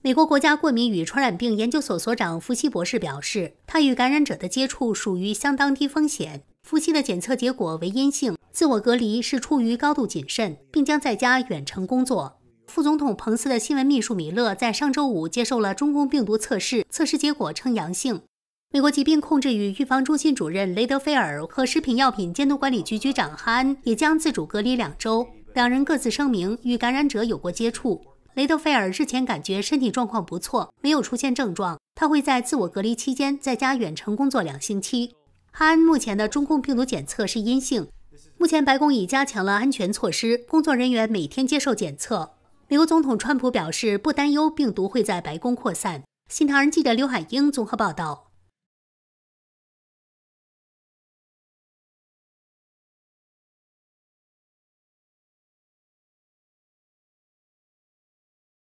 美国国家过敏与传染病研究所所长福西博士表示，他与感染者的接触属于相当低风险。夫西的检测结果为阴性，自我隔离是出于高度谨慎，并将在家远程工作。副总统彭斯的新闻秘书米勒在上周五接受了中共病毒测试，测试结果呈阳性。美国疾病控制与预防中心主任雷德菲尔和食品药品监督管理局局长哈恩也将自主隔离两周。两人各自声明与感染者有过接触。雷德菲尔日前感觉身体状况不错，没有出现症状。他会在自我隔离期间在家远程工作两星期。哈恩目前的中共病毒检测是阴性。目前白宫已加强了安全措施，工作人员每天接受检测。美国总统川普表示不担忧病毒会在白宫扩散。《新唐人》记者刘海英综合报道。